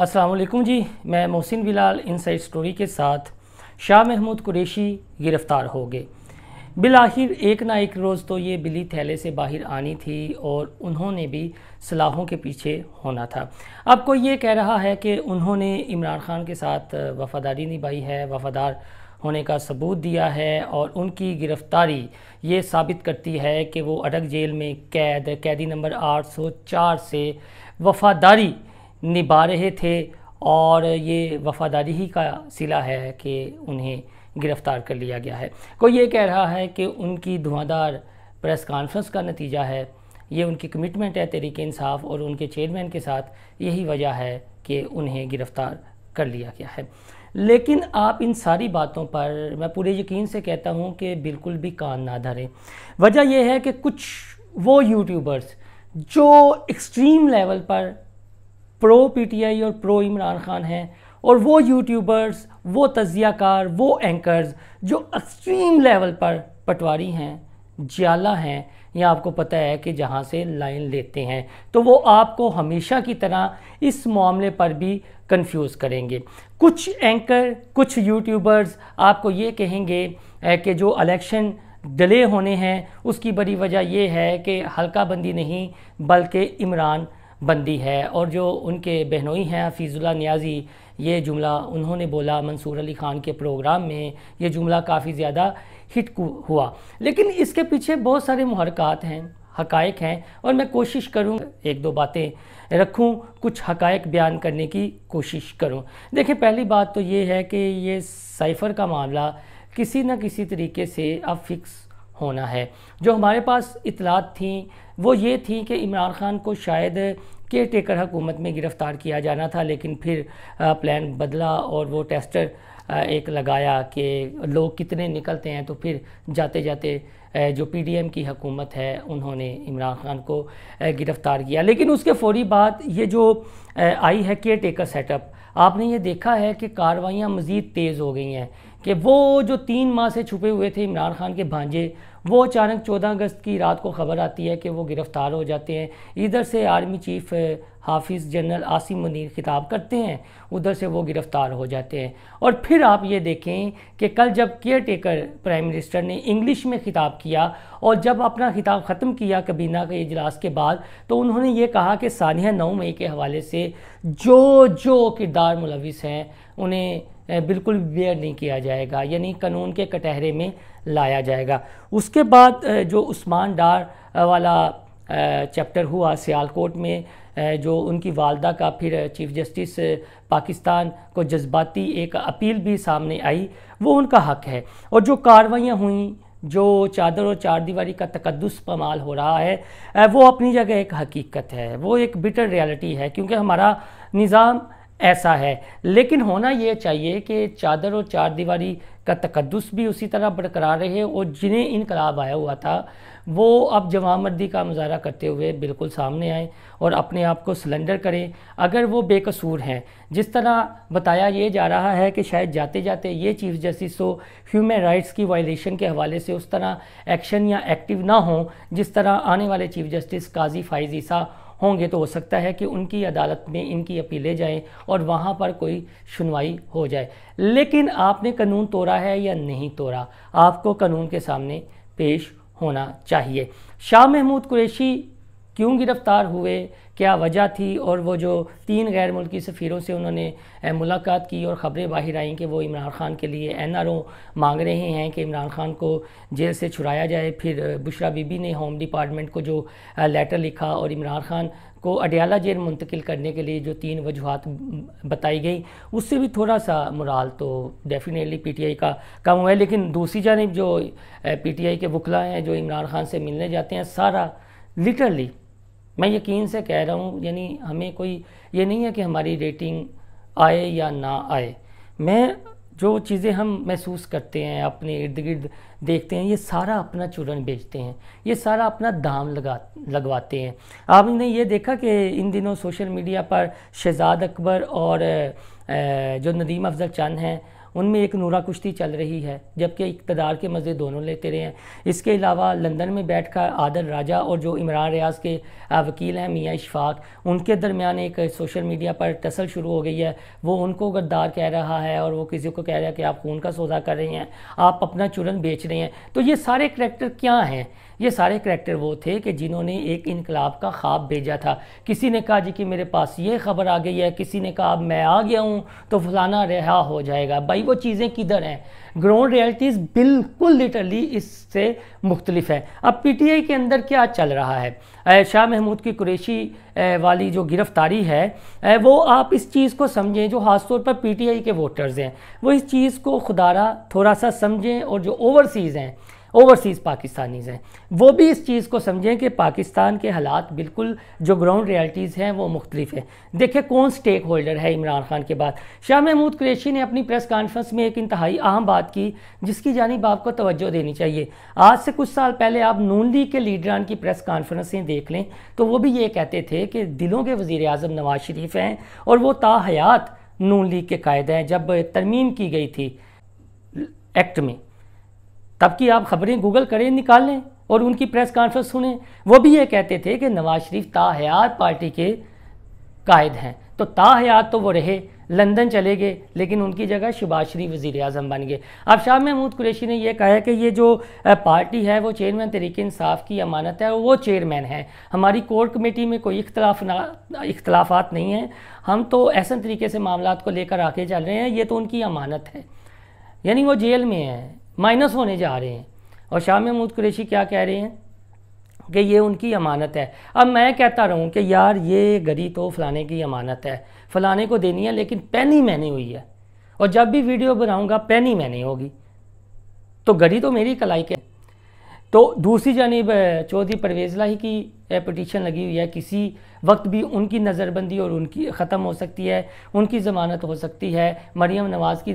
असलकुम जी मैं Mohsin Bilal inside story के साथ शाह महमूद कुरेशी गिरफ़्तार हो गए बिल आखिर एक ना एक रोज़ तो ये बिली थैले से बाहर आनी थी और उन्होंने भी सलाहों के पीछे होना था अब कोई ये कह रहा है कि उन्होंने इमरान खान के साथ वफ़ादारी निभाई है वफ़ादार होने का सबूत दिया है और उनकी गिरफ़्तारी ये साबित करती है कि वो अटक जेल में कैद कैदी नंबर 804 से वफ़ादारी निभा रहे थे और ये वफादारी ही का सिला है कि उन्हें गिरफ़्तार कर लिया गया है कोई ये कह रहा है कि उनकी धुआंधार प्रेस कॉन्फ्रेंस का नतीजा है ये उनकी कमिटमेंट है तहरीक इंसाफ और उनके चेयरमैन के साथ यही वजह है कि उन्हें गिरफ़्तार कर लिया गया है लेकिन आप इन सारी बातों पर मैं पूरे यकीन से कहता हूँ कि बिल्कुल भी कान ना धरें वजह यह है कि कुछ वो यूट्यूबर्स जो एक्सट्रीम लेवल पर प्रो पीटीआई और प्रो इमरान खान हैं और वो यूट्यूबर्स वो तजियाकार वो एंकर्स जो एक्सट्रीम लेवल पर पटवारी हैं जियाला हैं या आपको पता है कि जहाँ से लाइन लेते हैं तो वो आपको हमेशा की तरह इस मामले पर भी कंफ्यूज करेंगे कुछ एंकर कुछ यूट्यूबर्स आपको ये कहेंगे कि जो इलेक्शन डिले होने हैं उसकी बड़ी वजह यह है कि हल्का बंदी नहीं बल्कि इमरान बंदी है और जो उनके बहनोई हैं फीज़ुल्ला न्याजी ये जुमला उन्होंने बोला मंसूर अली ख़ान के प्रोग्राम में ये जुमला काफ़ी ज़्यादा हिट हुआ लेकिन इसके पीछे बहुत सारे महरक़ात हैं हकायक हैं और मैं कोशिश करूँ एक दो बातें रखूँ कुछ हकायक बयान करने की कोशिश करूँ देखें पहली बात तो ये है कि ये साइफ़र का मामला किसी न किसी तरीके से अब फिक्स होना है जो हमारे पास इतलात थी वो ये थी कि इमरान खान को शायद केयर टेकर हुकूमत में गिरफ़्तार किया जाना था लेकिन फिर प्लान बदला और वो टेस्टर एक लगाया कि लोग कितने निकलते हैं तो फिर जाते जाते जो पीडीएम की हकूमत है उन्होंने इमरान खान को गिरफ़्तार किया लेकिन उसके फौरी बाद ये जो आई है केयर टेकर सेटअप आपने ये देखा है कि कार्रवाइयाँ मज़ीद तेज़ हो गई हैं कि वो जो तीन माह से छुपे हुए थे इमरान खान के भांजे वो अचानक 14 अगस्त की रात को खबर आती है कि वो गिरफ़्तार हो जाते हैं इधर से army chief Hafiz general Asim Munir खिताब करते हैं उधर से वो गिरफ़्तार हो जाते हैं और फिर आप ये देखें कि कल जब केयर टेकर प्राइम मिनिस्टर ने इंग्लिश में ख़िताब किया और जब अपना खिताब ख़त्म किया कबीना के इजलास के बाद तो उन्होंने ये कहा कि सानिया नौ मई के हवाले से जो जो किरदार मुलविस हैं उन्हें बिल्कुल वेयर नहीं किया जाएगा यानी कानून के कटहरे में लाया जाएगा उसके बाद जो उस्मान डार वाला चैप्टर हुआ सियालकोट में जो उनकी वालदा का फिर चीफ़ जस्टिस पाकिस्तान को जज्बाती एक अपील भी सामने आई वो उनका हक है और जो कार्रवाइयाँ हुई जो चादर और चार दीवारी का तकदस पमाल हो रहा है वो अपनी जगह एक हकीकत है वो एक बिटर रियलिटी है क्योंकि हमारा निज़ाम ऐसा है लेकिन होना ये चाहिए कि चादर और चार दीवारी का तकदस भी उसी तरह बरकरार रहे और जिन्हें इनकलाब आया हुआ था वो अब जवामर्दी का मुजाहरा करते हुए बिल्कुल सामने आए और अपने आप को सिलेंडर करें अगर वो बेकसूर हैं जिस तरह बताया ये जा रहा है कि शायद जाते जाते ये चीफ जस्टिस हो ह्यूमन राइट्स की वायलेशन के हवाले से उस तरह एक्शन या एक्टिव ना हो जिस तरह आने वाले चीफ जस्टिस काजी फाइज ईसा होंगे तो हो सकता है कि उनकी अदालत में इनकी अपीलें जाएं और वहाँ पर कोई सुनवाई हो जाए लेकिन आपने कानून तोड़ा है या नहीं तोड़ा आपको कानून के सामने पेश होना चाहिए शाह महमूद कुरैशी क्यों गिरफ्तार हुए क्या वजह थी और वो जो तीन गैर मुल्की सफ़ीरों से उन्होंने मुलाकात की और ख़बरें बाहर आई कि वो इमरान खान के लिए एन आर ओ मांग रहे हैं कि इमरान खान को जेल से छुड़ाया जाए फिर बुशरा बीबी ने होम डिपार्टमेंट को जो लेटर लिखा और इमरान खान को अडयाला जेल मुंतकिल करने के लिए जो तीन वजूहत बताई गई उससे भी थोड़ा सा मुराल तो डेफिनेटली पी टी आई का कम हुआ है लेकिन दूसरी जानब जो पी टी आई के वकला हैं जो इमरान खान से मिलने जाते हैं सारा लिटरली मैं यकीन से कह रहा हूँ यानी हमें कोई ये नहीं है कि हमारी रेटिंग आए या ना आए मैं जो चीज़ें हम महसूस करते हैं अपने इर्द गिर्द देखते हैं ये सारा अपना चूरन बेचते हैं ये सारा अपना दाम लगा लगवाते हैं आपने ये देखा कि इन दिनों सोशल मीडिया पर शहजाद अकबर और जो नदीम अफजल चंद हैं उनमें एक नूरा कुश्ती चल रही है जबकि इकतदार के मज़े दोनों लेते रहे हैं इसके अलावा लंदन में बैठ कर आदल राजा और जो इमरान रियाज के वकील हैं मियाँ इशफाक उनके दरमियान एक सोशल मीडिया पर टसल शुरू हो गई है वो उनको गद्दार कह रहा है और वो किसी को कह रहा है कि आप खून का सौदा कर रहे हैं आप अपना चूरन बेच रहे हैं तो ये सारे करेक्टर क्या हैं ये सारे करेक्टर वो थे कि जिन्होंने एक इनकलाब का ख्वाब भेजा था किसी ने कहा जी कि मेरे पास ये खबर आ गई है किसी ने कहा मैं आ गया हूँ तो फलाना रिहा हो जाएगा भाई वो चीज़ें किधर हैं ग्राउंड रियलिटीज़ बिल्कुल लिटरली इससे मुख्तलिफ है अब आई के अंदर क्या चल रहा है शाह महमूद की कुरेशी वाली जो गिरफ्तारी है वो आप इस चीज़ को समझें जो ख़ास तौर पर आई के वोटर्स हैं वो इस चीज़ को खुदारा थोड़ा सा समझें और जो ओवरसीज़ हैं ओवरसीज़ पाकिस्तानीज़ हैं वो भी इस चीज़ को समझें कि पाकिस्तान के हालात बिल्कुल जो ग्राउंड रियलिटीज़ हैं वो मुख्तलिफ हैं देखिए कौन स्टेक होल्डर है इमरान खान के बाद शाह महमूद क्रेशी ने अपनी प्रेस कॉन्फ्रेंस में एक इंतहाई अहम बात की जिसकी जानब आपको तोज्जो देनी चाहिए आज से कुछ साल पहले आप नून लीग के लीडरान की प्रेस कॉन्फ्रेंसें देख लें तो वो भी ये कहते थे कि दिलों के वज़ी अजम नवाज शरीफ हैं और वो ताहयात नून लीग के कायदे हैं जब तरमीम की गई थी एक्ट में तब की आप खबरें गूगल करें निकाल लें और उनकी प्रेस कॉन्फ्रेंस सुने वो भी ये कहते थे कि नवाज शरीफ ताहयात पार्टी के कायद हैं तो ताहयात तो वो रहे लंदन चले गए लेकिन उनकी जगह शुबाज शरीफ वज़ी अजम बन गए अब शाह महमूद कुरेशी ने यह कहा है कि ये जो पार्टी है वो चेयरमैन तरीके इंसाफ की अमानत है वो चेयरमैन है हमारी कोर कमेटी में कोई इख्तलाफ ना इख्तलाफात नहीं हैं हम तो ऐसे तरीके से मामला को लेकर आगे चल रहे हैं ये तो उनकी अमानत है यानी वो जेल में है माइनस होने जा रहे हैं और शाह महमूद कुरेशी क्या कह रहे हैं कि ये उनकी अमानत है अब मैं कहता रहूँ कि यार ये गरी तो फलाने की अमानत है फलाने को देनी है लेकिन पैनी मैंने हुई है और जब भी वीडियो बनाऊँगा पैनी मैंने होगी तो गरी तो मेरी कलाई के तो दूसरी जानब चौधरी परवेजला ही की पटिशन लगी हुई है किसी वक्त भी उनकी नज़रबंदी और उनकी ख़त्म हो सकती है उनकी ज़मानत हो सकती है मरियम नवाज़ की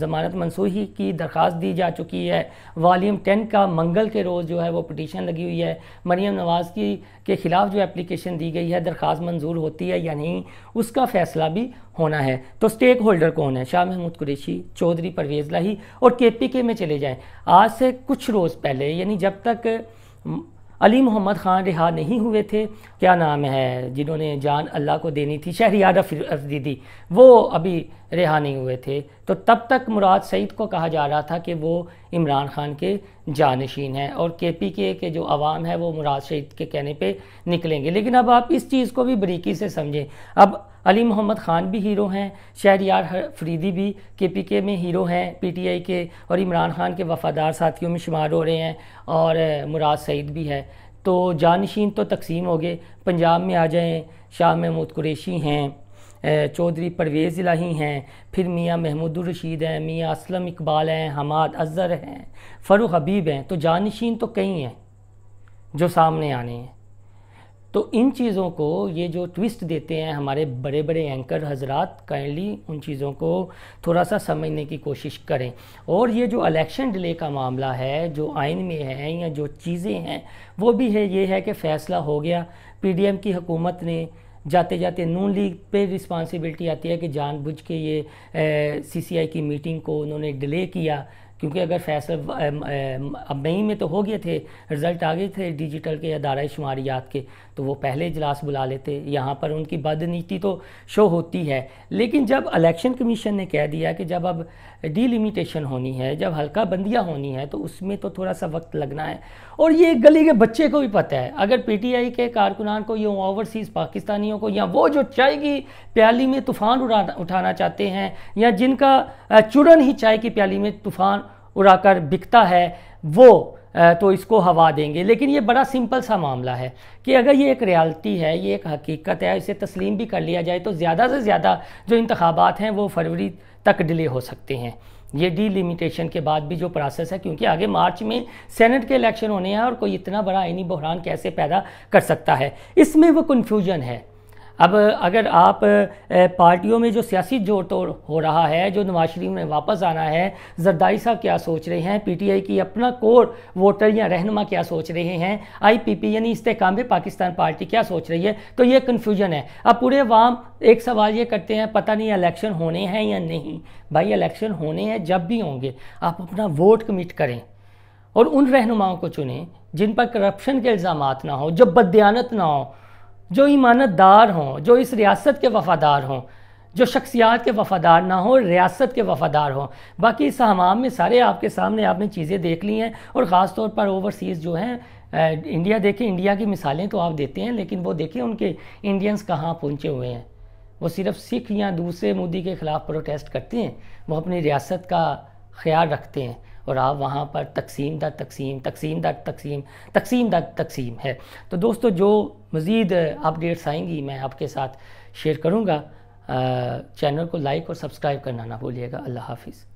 ज़मानत मनसूही की दरख्वास्त दी जा चुकी है वालीम टेन का मंगल के रोज़ जो है वो पटिशन लगी हुई है मरियम नवाज़ की के ख़िलाफ़ जो एप्लीकेशन दी गई है दरख्वास्त मंजूर होती है या नहीं उसका फ़ैसला भी होना है तो स्टेक होल्डर कौन है शाह महमूद कुरेशी चौधरी परवेज़ लाही और के पी के में चले जाएँ आज से कुछ रोज़ पहले यानी जब तक अली मोहम्मद ख़ान रिहा नहीं हुए थे क्या नाम है जिन्होंने जान अल्लाह को देनी थी शहरियार दीदी वो अभी रिहा नहीं हुए थे तो तब तक मुराद सईद को कहा जा रहा था कि वो इमरान खान के जानशीन हैं और के पी के के जो आवाम है वो मुराद सईद के कहने पे निकलेंगे लेकिन अब आप इस चीज़ को भी बरीकी से समझें अब अली मोहम्मद ख़ान भी हीरो हैं शहरियार फरीदी भी के पी के में हीरो हैं पी टी आई के और इमरान खान के वफ़ादार साथियों में शुमार हो रहे हैं और मुराद सईद भी है तो जानशीन तो तकसीम हो गए पंजाब में आ जाएँ शाह महमूद कुरेशी हैं चौधरी परवेज़ इलाही हैं फिर मियाँ महमूद रशीद हैं मियाँ असलम इकबाल हैं हमाद अज़र हैं फ़रूख हबीब हैं तो जानशीन तो कई हैं जो सामने आने हैं तो इन चीज़ों को ये जो ट्विस्ट देते हैं हमारे बड़े बड़े एंकर हजरात काइंडली उन चीज़ों को थोड़ा सा समझने की कोशिश करें और ये जो इलेक्शन डिले का मामला है जो आइन में है या जो चीज़ें हैं वो भी है ये है कि फ़ैसला हो गया पीडीएम की हुकूमत ने जाते जाते नून लीग पे रिस्पॉन्सिबिलिटी आती है कि जानबूझ के ये सीसीआई की मीटिंग को उन्होंने डिले किया क्योंकि अगर फैसला अब मई में तो हो गए थे रिज़ल्ट आ गए थे डिजिटल के अदारा शुमारियात के तो वो पहले इजलास बुला लेते यहाँ पर उनकी बदनीति तो शो होती है लेकिन जब इलेक्शन कमीशन ने कह दिया कि जब अब डीलिमिटेशन होनी है जब हल्का बंदियाँ होनी है तो उसमें तो थोड़ा सा वक्त लगना है और ये गली के बच्चे को भी पता है अगर पी टी आई के कारकुनान को या ओवरसीज़ पाकिस्तानियों को या वो जो चाय की प्याली में तूफ़ान उठाना चाहते हैं या जिनका चुरन ही चाय की प्याली में तूफ़ान उड़ाकर बिकता है वो तो इसको हवा देंगे लेकिन ये बड़ा सिंपल सा मामला है कि अगर ये एक रियालटी है ये एक हकीकत है इसे तस्लीम भी कर लिया जाए तो ज़्यादा से ज़्यादा जो इंतबात हैं वो फरवरी तक डिले हो सकते हैं ये डीलिमिटेशन के बाद भी जो प्रोसेस है क्योंकि आगे मार्च में सेनेट के इलेक्शन होने हैं और कोई इतना बड़ा आइनी बहरान कैसे पैदा कर सकता है इसमें वो कन्फ्यूजन है अब अगर आप पार्टियों में जो सियासी जोड़ तोड़ हो रहा है जो नवाज शरीफ में वापस आना है जरदारी साहब क्या सोच रहे हैं पीटीआई की अपना कोर वोटर या रहनुमा क्या सोच रहे हैं आईपीपी यानी इस्तेकाम पाकिस्तान पार्टी क्या सोच रही है तो ये कन्फ्यूजन है अब पूरे वाम एक सवाल ये करते हैं पता नहीं इलेक्शन होने हैं या नहीं भाई इलेक्शन होने हैं जब भी होंगे आप अपना वोट कमिट करें और उन रहनुमाओं को चुनें जिन पर करप्शन के इल्ज़ाम ना हो जब बदयानत ना हो जो ईमानतदार हों जो इस रियासत के वफ़ादार हों जो शख्सियात के वफ़ादार ना हो रियासत के वफ़ादार हों बाकी इस हमाम में सारे आपके सामने आपने चीज़ें देख ली हैं और ख़ास तौर पर ओवरसीज़ जो हैं इंडिया देखें इंडिया की मिसालें तो आप देते हैं लेकिन वो देखें उनके इंडियंस कहाँ पहुँचे हुए हैं वो सिर्फ सिख या दूसरे मोदी के ख़िलाफ़ प्रोटेस्ट करते हैं वो अपनी रियासत का ख्याल रखते हैं और आप वहाँ पर तकसीम दर तकसीम तकसीम दर तकसीम तकसीम दर तकसीम है तो दोस्तों जो मज़ीद अपडेट्स आएंगी मैं आपके साथ शेयर करूँगा चैनल को लाइक और सब्सक्राइब करना ना भूलिएगा अल्लाह हाफिज़